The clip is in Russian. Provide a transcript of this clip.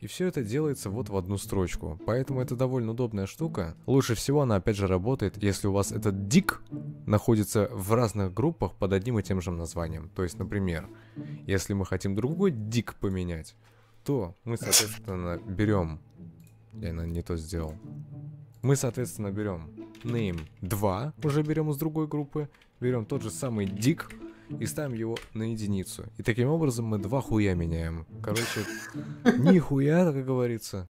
И все это делается вот в одну строчку, поэтому это довольно удобная штука. Лучше всего она опять же работает, если у вас этот дик находится в разных группах под одним и тем же названием. То есть, например, если мы хотим другой дик поменять, то мы, соответственно, берем... Я, наверное, не то сделал. Мы, соответственно, берем name 2, уже берем из другой группы, берем тот же самый дик, и ставим его на единицу. И таким образом мы два хуя меняем. Короче, нихуя, как говорится.